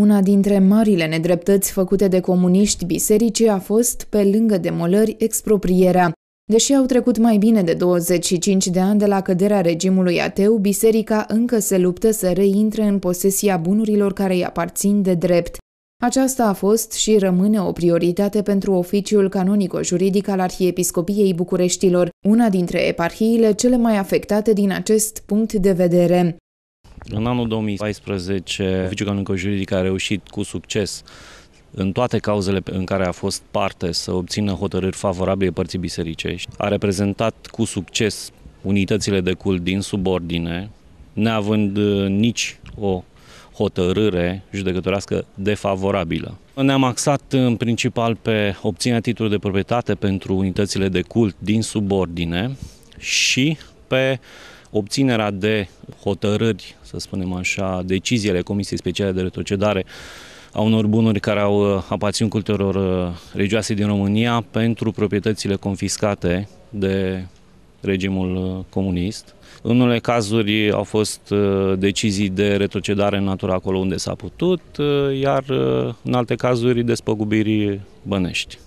Una dintre marile nedreptăți făcute de comuniști bisericii a fost, pe lângă demolări, exproprierea. Deși au trecut mai bine de 25 de ani de la căderea regimului ateu, biserica încă se luptă să reintre în posesia bunurilor care îi aparțin de drept. Aceasta a fost și rămâne o prioritate pentru oficiul canonico-juridic al Arhiepiscopiei Bucureștilor, una dintre eparhiile cele mai afectate din acest punct de vedere. În anul 2014, Oficiul Canonico-Juridic a reușit cu succes în toate cauzele în care a fost parte să obțină hotărâri favorabile părții bisericești. A reprezentat cu succes unitățile de cult din subordine, neavând uh, nici o hotărâre judecătorească defavorabilă. Ne-am axat uh, în principal pe obținerea titlului de proprietate pentru unitățile de cult din subordine și pe obținerea de hotărâri, să spunem așa, deciziile Comisiei Speciale de Retrocedare a unor bunuri care au uh, aparținut cultelor uh, regioase din România pentru proprietățile confiscate de regimul uh, comunist. În unele cazuri au fost decizii de retrocedare în natură acolo unde s-a putut, iar în alte cazuri despăgubiri bănești.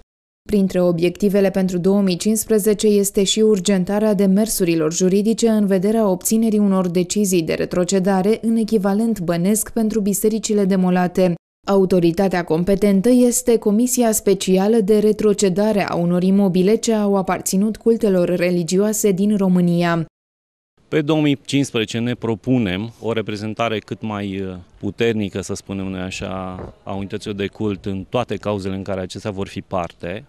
Printre obiectivele pentru 2015 este și urgentarea demersurilor juridice în vederea obținerii unor decizii de retrocedare în echivalent bănesc pentru bisericile demolate. Autoritatea competentă este Comisia Specială de Retrocedare a unor imobile ce au aparținut cultelor religioase din România. Pe 2015 ne propunem o reprezentare cât mai uh, puternică, să spunem noi așa, a unităților de cult în toate cauzele în care acestea vor fi parte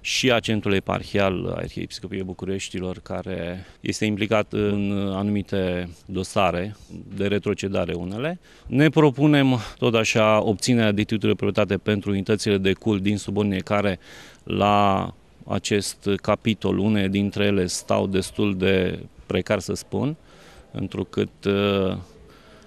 și agentul eparhial al Arhiepiscopiei Bucureștilor, care este implicat în anumite dosare de retrocedare unele. Ne propunem tot așa obținerea de titluri de proprietate pentru unitățile de cult din subordine care la acest capitol, une dintre ele stau destul de precar să spun, întrucât uh,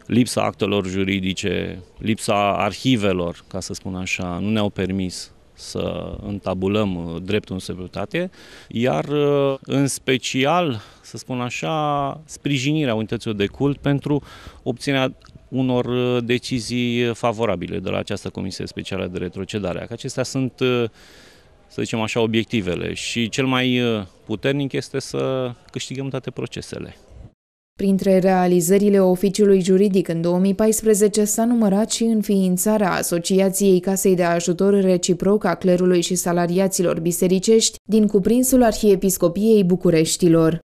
lipsa actelor juridice, lipsa arhivelor, ca să spun așa, nu ne-au permis să întabulăm uh, dreptul în securitate, iar uh, în special, să spun așa, sprijinirea unităților de cult pentru obținerea unor uh, decizii favorabile de la această Comisie Specială de Retrocedare. acestea sunt, să zicem așa, obiectivele și cel mai puternic este să câștigăm toate procesele. Printre realizările oficiului juridic în 2014 s-a numărat și înființarea Asociației Casei de Ajutor Reciproc a Clerului și Salariaților Bisericești din cuprinsul Arhiepiscopiei Bucureștilor.